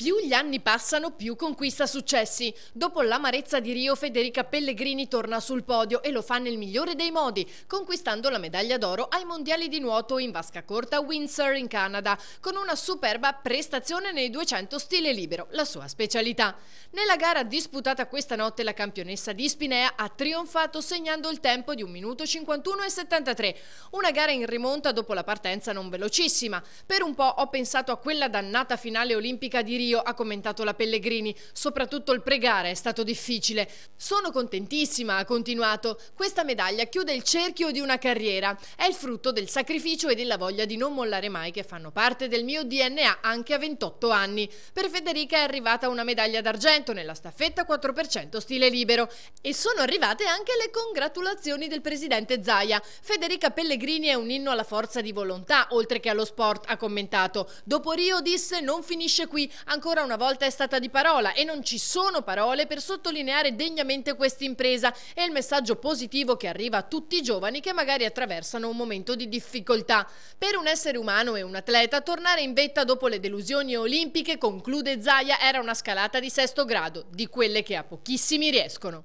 Più gli anni passano, più conquista successi. Dopo l'amarezza di Rio, Federica Pellegrini torna sul podio e lo fa nel migliore dei modi, conquistando la medaglia d'oro ai mondiali di nuoto in vasca corta Windsor in Canada, con una superba prestazione nei 200 stile libero, la sua specialità. Nella gara disputata questa notte, la campionessa di Spinea ha trionfato segnando il tempo di 1 minuto 51 e 73. Una gara in rimonta dopo la partenza non velocissima. Per un po' ho pensato a quella dannata finale olimpica di Rio, Rio, ha commentato la Pellegrini. Soprattutto il pregare è stato difficile. Sono contentissima, ha continuato. Questa medaglia chiude il cerchio di una carriera. È il frutto del sacrificio e della voglia di non mollare mai che fanno parte del mio DNA anche a 28 anni. Per Federica è arrivata una medaglia d'argento nella staffetta 4% stile libero e sono arrivate anche le congratulazioni del presidente Zaia. Federica Pellegrini è un inno alla forza di volontà, oltre che allo sport, ha commentato. Dopo Rio disse non finisce qui, ancora ancora una volta è stata di parola e non ci sono parole per sottolineare degnamente questa impresa e il messaggio positivo che arriva a tutti i giovani che magari attraversano un momento di difficoltà. Per un essere umano e un atleta tornare in vetta dopo le delusioni olimpiche, conclude Zaia, era una scalata di sesto grado, di quelle che a pochissimi riescono.